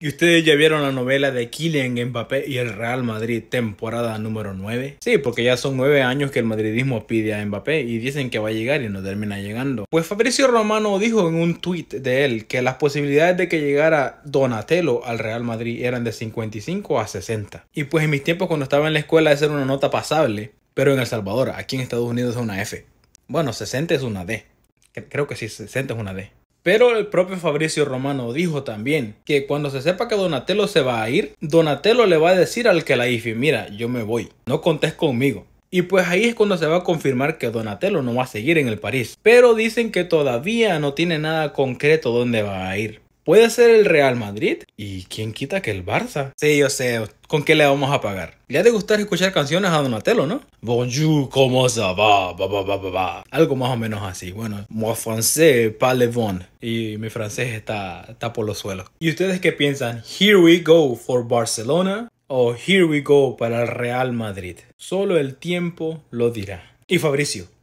Y ustedes ya vieron la novela de Kylian Mbappé y el Real Madrid, temporada número 9. Sí, porque ya son 9 años que el madridismo pide a Mbappé y dicen que va a llegar y no termina llegando. Pues Fabricio Romano dijo en un tweet de él que las posibilidades de que llegara Donatello al Real Madrid eran de 55 a 60. Y pues en mis tiempos cuando estaba en la escuela esa era una nota pasable, pero en El Salvador, aquí en Estados Unidos es una F. Bueno, 60 es una D. Creo que sí, 60 es una D. Pero el propio Fabricio Romano dijo también que cuando se sepa que Donatello se va a ir, Donatello le va a decir al que la IFI, mira, yo me voy, no contés conmigo. Y pues ahí es cuando se va a confirmar que Donatello no va a seguir en el París. Pero dicen que todavía no tiene nada concreto dónde va a ir. Puede ser el Real Madrid y quién quita que el Barça. Sí, yo sé, ¿con qué le vamos a pagar? Le ha de gustar escuchar canciones a Donatello, ¿no? Bonjour, ¿cómo se va? Algo más o menos así. Bueno, moi français, le bon. Y mi francés está, está por los suelos. ¿Y ustedes qué piensan? Here we go for Barcelona o here we go para el Real Madrid. Solo el tiempo lo dirá. Y Fabricio,